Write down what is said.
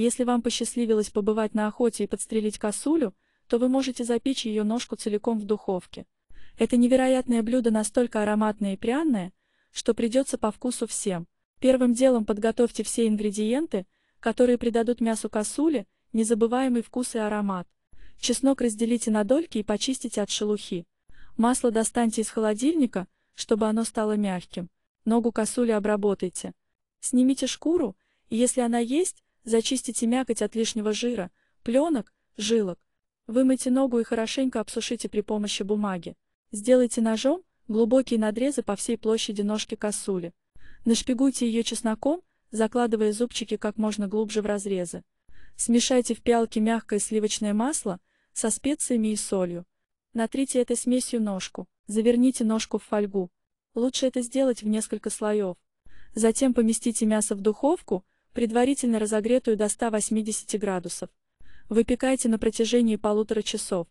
Если вам посчастливилось побывать на охоте и подстрелить косулю, то вы можете запечь ее ножку целиком в духовке. Это невероятное блюдо настолько ароматное и пряное, что придется по вкусу всем. Первым делом подготовьте все ингредиенты, которые придадут мясу косули, незабываемый вкус и аромат. Чеснок разделите на дольки и почистите от шелухи. Масло достаньте из холодильника, чтобы оно стало мягким. Ногу косули обработайте. Снимите шкуру, и если она есть, Зачистите мякоть от лишнего жира, пленок, жилок. Вымойте ногу и хорошенько обсушите при помощи бумаги. Сделайте ножом глубокие надрезы по всей площади ножки косули. Нашпигуйте ее чесноком, закладывая зубчики как можно глубже в разрезы. Смешайте в пиалке мягкое сливочное масло со специями и солью. Натрите этой смесью ножку, заверните ножку в фольгу. Лучше это сделать в несколько слоев. Затем поместите мясо в духовку, предварительно разогретую до 180 градусов. Выпекайте на протяжении полутора часов.